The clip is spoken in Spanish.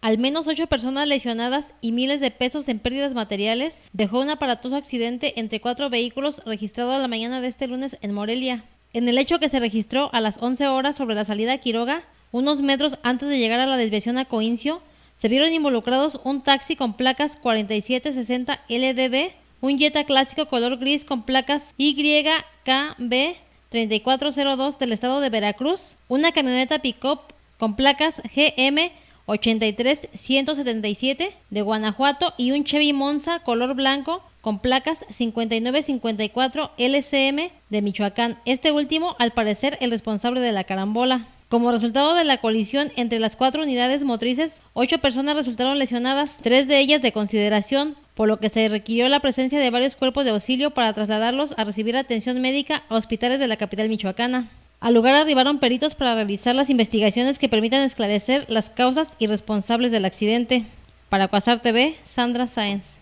Al menos ocho personas lesionadas y miles de pesos en pérdidas materiales dejó un aparatoso accidente entre cuatro vehículos registrado a la mañana de este lunes en Morelia. En el hecho que se registró a las 11 horas sobre la salida a Quiroga, unos metros antes de llegar a la desviación a Coincio, se vieron involucrados un taxi con placas 4760 LDB, un Jetta clásico color gris con placas YKB 3402 del estado de Veracruz, una camioneta pickup con placas GM 83 177 de Guanajuato y un Chevy Monza color blanco con placas 5954 LCM de Michoacán. Este último, al parecer, el responsable de la carambola. Como resultado de la colisión entre las cuatro unidades motrices, ocho personas resultaron lesionadas, tres de ellas de consideración, por lo que se requirió la presencia de varios cuerpos de auxilio para trasladarlos a recibir atención médica a hospitales de la capital michoacana. Al lugar arribaron peritos para realizar las investigaciones que permitan esclarecer las causas y responsables del accidente. Para Cuasar TV, Sandra Sáenz.